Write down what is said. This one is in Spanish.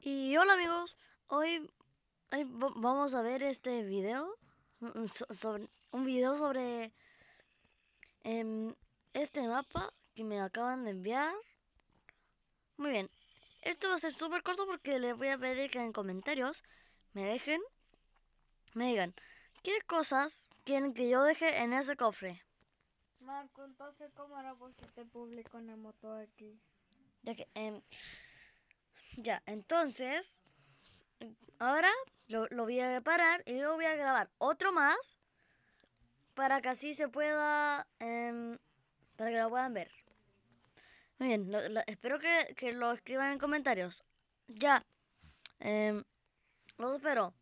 Y hola amigos, hoy, vamos a ver este video mm, sobre un video sobre em, este mapa que me acaban de enviar. Muy bien, esto va a ser súper corto porque les voy a pedir que en comentarios me dejen, me digan qué cosas quieren que yo deje en ese cofre. Marco, entonces cómo era porque te publico una moto aquí. Ya que, eh, ya, entonces, ahora lo, voy a parar y luego voy a grabar otro más para que así se pueda, em, para que lo puedan ver. Muy bien, espero que, lo escriban en comentarios. Ya, eh, em, los espero.